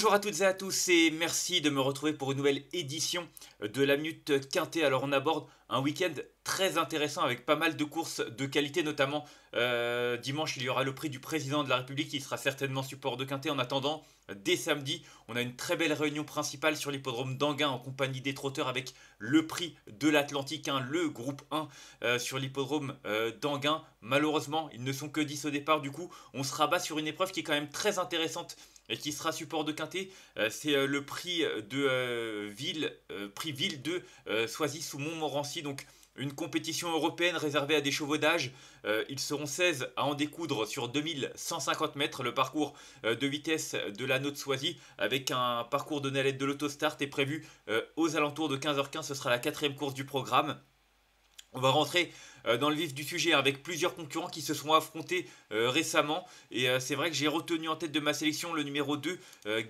Bonjour à toutes et à tous et merci de me retrouver pour une nouvelle édition de la Minute Quintée. Alors on aborde un week-end très intéressant avec pas mal de courses de qualité, notamment euh, dimanche il y aura le prix du président de la République, qui sera certainement support de Quintet. En attendant, dès samedi, on a une très belle réunion principale sur l'hippodrome d'Anguin en compagnie des trotteurs avec le prix de l'Atlantique 1, le groupe 1 euh, sur l'hippodrome euh, d'Anguin. Malheureusement, ils ne sont que 10 au départ, du coup on se rabat sur une épreuve qui est quand même très intéressante et qui sera support de Quintet, c'est le prix de ville, prix ville de Soisy sous Montmorency donc une compétition européenne réservée à des chevaux d'âge. Euh, ils seront 16 à en découdre sur 2150 mètres. Le parcours euh, de vitesse de l'anneau de Soisie. avec un parcours de nalette de l'autostart est prévu euh, aux alentours de 15h15. Ce sera la quatrième course du programme. On va rentrer euh, dans le vif du sujet avec plusieurs concurrents qui se sont affrontés euh, récemment. Et euh, c'est vrai que j'ai retenu en tête de ma sélection le numéro 2,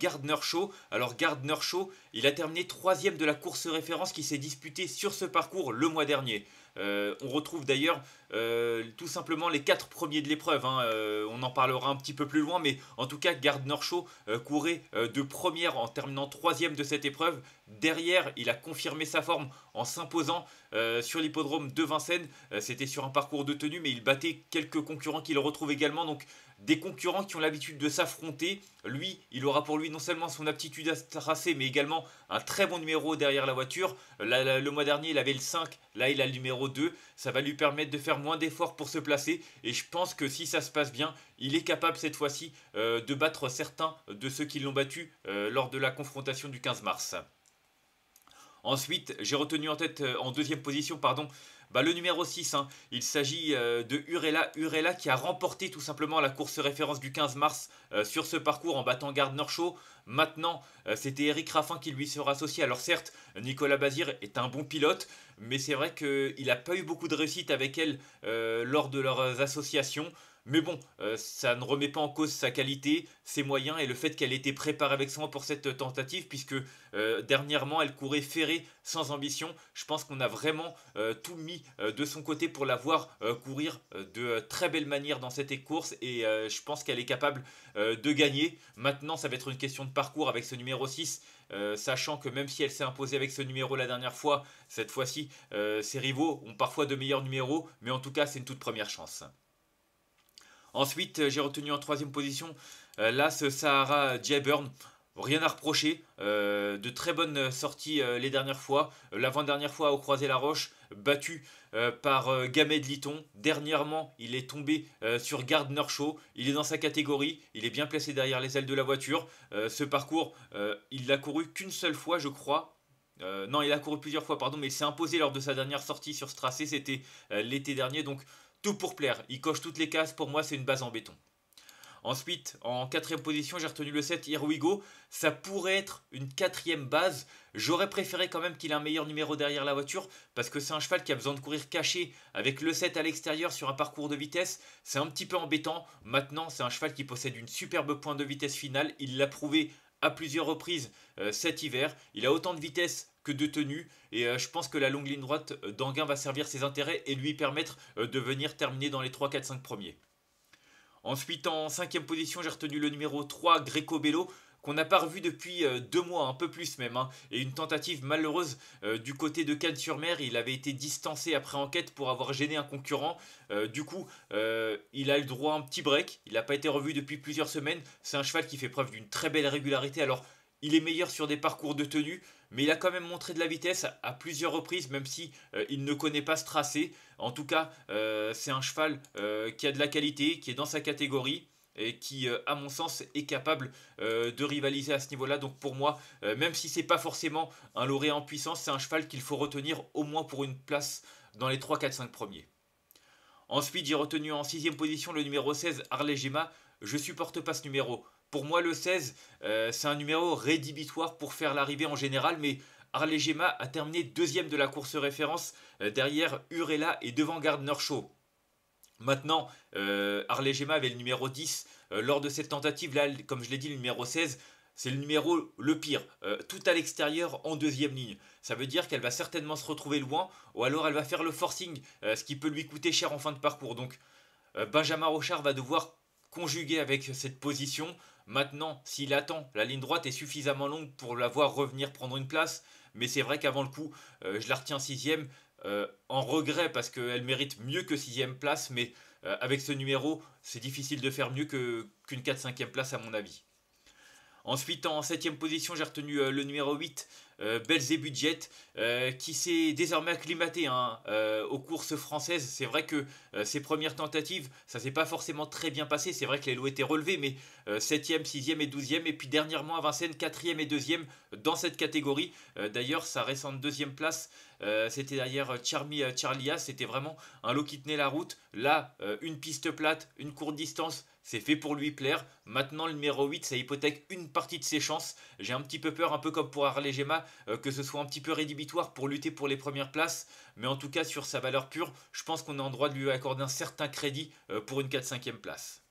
Gardner Shaw. Alors Gardner Shaw, il a terminé troisième de la course référence qui s'est disputée sur ce parcours le mois dernier. Euh, on retrouve d'ailleurs euh, tout simplement les quatre premiers de l'épreuve. Hein. Euh, on en parlera un petit peu plus loin, mais en tout cas, Gardner Shaw courait de première en terminant troisième de cette épreuve. Derrière, il a confirmé sa forme en s'imposant sur l'hippodrome de Vincennes. C'était sur un parcours de tenue, mais il battait quelques concurrents qu'il retrouve également. Donc des concurrents qui ont l'habitude de s'affronter. Lui, il aura pour lui non seulement son aptitude à tracer, mais également un très bon numéro derrière la voiture. le mois dernier, il avait le 5, là, il a le numéro 2. Ça va lui permettre de faire moins d'efforts pour se placer. Et je pense que si ça se passe bien, il est capable cette fois-ci euh, de battre certains de ceux qui l'ont battu euh, lors de la confrontation du 15 mars. Ensuite, j'ai retenu en tête euh, en deuxième position pardon, bah, le numéro 6, hein. il s'agit euh, de Urella. Urella qui a remporté tout simplement la course référence du 15 mars euh, sur ce parcours en battant garde Shaw. Maintenant, euh, c'était Eric Raffin qui lui sera associé. Alors certes, Nicolas Bazir est un bon pilote, mais c'est vrai qu'il n'a pas eu beaucoup de réussite avec elle lors de leurs associations. Mais bon, euh, ça ne remet pas en cause sa qualité, ses moyens et le fait qu'elle était préparée avec soin pour cette tentative, puisque euh, dernièrement elle courait ferrée, sans ambition. Je pense qu'on a vraiment euh, tout mis de son côté pour la voir courir de très belle manière dans cette course et je pense qu'elle est capable de gagner. Maintenant, ça va être une question de parcours avec ce numéro 6. sachant que même si elle s'est imposée avec ce numéro la dernière fois, cette fois-ci, ses rivaux ont parfois de meilleurs numéros, mais en tout cas, c'est une toute première chance. Ensuite, euh, j'ai retenu en troisième position euh, là ce Sahara Jayburn. Rien à reprocher, euh, de très bonnes sorties les dernières fois. L'avant-dernière fois au Croisé la Roche, battu par Gamed de Dernièrement, il est tombé sur Gardner Show. Il est dans sa catégorie, il est bien placé derrière les ailes de la voiture. ce parcours, il l'a couru qu'une seule fois, je crois, non, il a couru plusieurs fois, pardon, mais il s'est imposé lors de sa dernière sortie sur ce tracé, c'était l'été dernier. Donc tout pour plaire. Il coche toutes les cases. Pour moi, c'est une base en béton. Ensuite, en quatrième position, j'ai retenu le 7, Here Ça pourrait être une quatrième base. J'aurais préféré quand même qu'il ait un meilleur numéro derrière la voiture, parce que c'est un cheval qui a besoin de courir caché avec le 7 à l'extérieur sur un parcours de vitesse. C'est un petit peu embêtant. Maintenant, c'est un cheval qui possède une superbe pointe de vitesse finale. Il l'a prouvé à plusieurs reprises euh, cet hiver. Il a autant de vitesse de tenue. Et euh, je pense que la longue ligne droite euh, d'Anguin va servir ses intérêts et lui permettre euh, de venir terminer dans les 3, 4, 5 premiers. Ensuite, en cinquième position, j'ai retenu le numéro 3, Greco Bello qu'on n'a pas revu depuis deux mois, un peu plus même, hein. et une tentative malheureuse du côté de Cannes-sur-Mer. Il avait été distancé après enquête pour avoir gêné un concurrent. du coup, il a le droit à un petit break. Il n'a pas été revu depuis plusieurs semaines. C'est un cheval qui fait preuve d'une très belle régularité. Alors, il est meilleur sur des parcours de tenue mais il a quand même montré de la vitesse à, plusieurs reprises, même si euh, il ne connaît pas ce tracé. En tout cas, euh, c'est un cheval euh, qui a de la qualité, qui est dans sa catégorie et qui, à mon sens, est capable de rivaliser à ce niveau-là. Donc pour moi, même si ce n'est pas forcément un lauréat en puissance, c'est un cheval qu'il faut retenir au moins pour une place dans les 3, 4, 5 premiers. Ensuite, j'ai retenu en sixième position le numéro 16, Arlegema. Je supporte pas ce numéro. Pour moi, le 16, euh, c'est un numéro rédhibitoire pour faire l'arrivée en général, mais Arlegema a terminé deuxième de la course référence euh, derrière Urella et devant Gardner Shaw. Maintenant, euh, Arlegema avait le numéro 10. Euh, lors de cette tentative, là, comme je l'ai dit, le numéro 16, c'est le numéro le pire, tout à l'extérieur en deuxième ligne. Ça veut dire qu'elle va certainement se retrouver loin, ou alors elle va faire le forcing, ce qui peut lui coûter cher en fin de parcours. Donc Benjamin Rochard va devoir conjugué avec cette position. Maintenant, s'il attend, la ligne droite est suffisamment longue pour la voir revenir prendre une place. Mais c'est vrai qu'avant le coup, euh, je la retiens sixième. Euh, en regret parce qu'elle mérite mieux que sixième place, mais euh, avec ce numéro, c'est difficile de faire mieux qu'une 4 5 ème place à mon avis. Ensuite, en 7 position, j'ai retenu euh, le numéro 8, euh, Belzebudget, Budget, euh, qui s'est désormais acclimaté hein, aux courses françaises. C'est vrai que ses premières tentatives, ça s'est pas forcément très bien passé. C'est vrai que les lots étaient relevés, mais 7e, 6e et 12e. Et puis dernièrement à Vincennes, 4e et 2e dans cette catégorie. D'ailleurs, sa récente deuxième place, c'était derrière Charmi Charlia. C'était vraiment un lot qui tenait la route. Là, une piste plate, une courte distance c'est fait pour lui plaire. Maintenant, le numéro 8, ça hypothèque une partie de ses chances. J'ai un petit peu peur, un peu comme pour Harley Gemma, euh, que ce soit un petit peu rédhibitoire pour lutter pour les premières places. Mais en tout cas, sur sa valeur pure, je pense qu'on est en droit de lui accorder un certain crédit euh, pour une 4-5e place.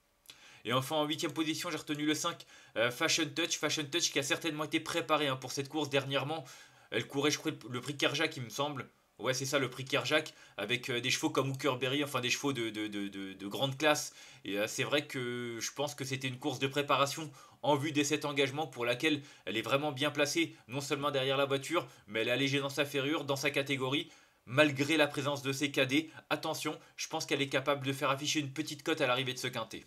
Et enfin, en 8 position, j'ai retenu le 5, euh, Fashion Touch. Fashion Touch qui a certainement été préparé hein, pour cette course dernièrement. Elle courait, je crois, le prix Carja qui me semble. Ouais, c'est ça le prix Kerjak, avec euh, des chevaux comme Hooker Berry, enfin des chevaux de, grande classe. Et euh, c'est vrai que je pense que c'était une course de préparation en vue des cet engagements pour laquelle elle est vraiment bien placée, non seulement derrière la voiture, mais elle est allégée dans sa ferrure, dans sa catégorie. Malgré la présence de ses cadets, attention, je pense qu'elle est capable de faire afficher une petite cote à l'arrivée de ce quintet.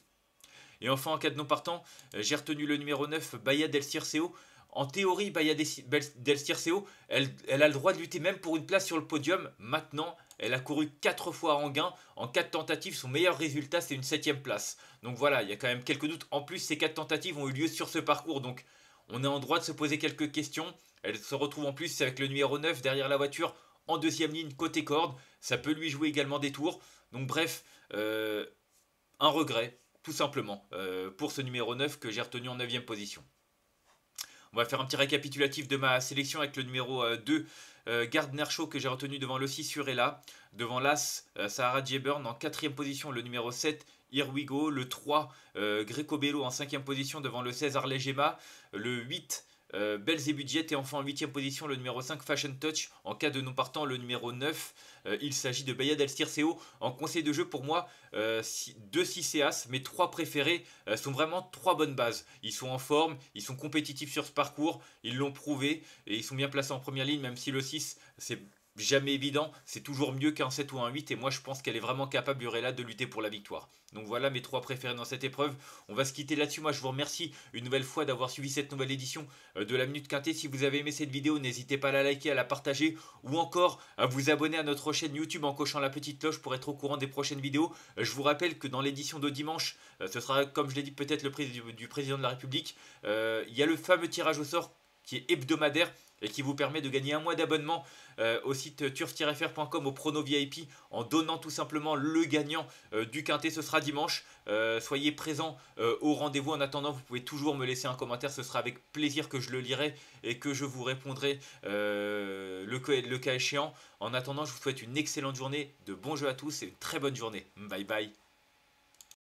Et enfin, en cas de non partant, euh, j'ai retenu le numéro 9, Bayad El Circeo, en théorie, y a Circeo, elle, elle, a le droit de lutter même pour une place sur le podium. Maintenant, elle a couru 4 fois en gain. En 4 tentatives, son meilleur résultat, c'est une 7ème place. Donc voilà, il y a quand même quelques doutes. En plus, ces 4 tentatives ont eu lieu sur ce parcours. Donc on est en droit de se poser quelques questions. Elle se retrouve en plus avec le numéro 9 derrière la voiture en deuxième ligne côté corde. Ça peut lui jouer également des tours. Donc bref, euh, un regret, tout simplement, euh, pour ce numéro 9 que j'ai retenu en 9ème position. On va faire un petit récapitulatif de ma sélection avec le numéro 2. Euh, euh, Gardner Show que j'ai retenu devant le 6 sur devant l'As euh, Sahara Jeburn en quatrième position le numéro 7 Irwigo, le 3 Greco Bello en cinquième position devant le 16 Arlegema, le 8 euh, et Budget est enfin en 8 position, le numéro 5 Fashion Touch. En cas de non partant, le numéro 9, euh, il s'agit de Bayad al En conseil de jeu, pour moi, 2 6 et As, mes trois préférés euh, sont vraiment trois bonnes bases. Ils sont en forme, ils sont compétitifs sur ce parcours, ils l'ont prouvé et ils sont bien placés en première ligne, même si le 6, c'est jamais évident, c'est toujours mieux qu'un 7 ou un 8 et moi je pense qu'elle est vraiment capable Urella de lutter pour la victoire. Donc voilà mes trois préférés dans cette épreuve. On va se quitter là-dessus. Moi je vous remercie une nouvelle fois d'avoir suivi cette nouvelle édition euh, de la Minute Quintée. Si vous avez aimé cette vidéo, n'hésitez pas à la liker, à la partager ou encore à vous abonner à notre chaîne YouTube en cochant la petite cloche pour être au courant des prochaines vidéos. Euh, je vous rappelle que dans l'édition de dimanche, euh, ce sera comme je l'ai dit peut-être le prix du président de la République. Il y a le fameux tirage au sort qui est hebdomadaire et qui vous permet de gagner un mois d'abonnement euh, au site turf-fr.com au prono VIP en donnant tout simplement le gagnant euh, du quintet. Ce sera dimanche. Euh, soyez présents au rendez-vous. En attendant, vous pouvez toujours me laisser un commentaire. Ce sera avec plaisir que je le lirai et que je vous répondrai le, le cas échéant. En attendant, je vous souhaite une excellente journée, de bons jeux à tous et une très bonne journée. Bye bye.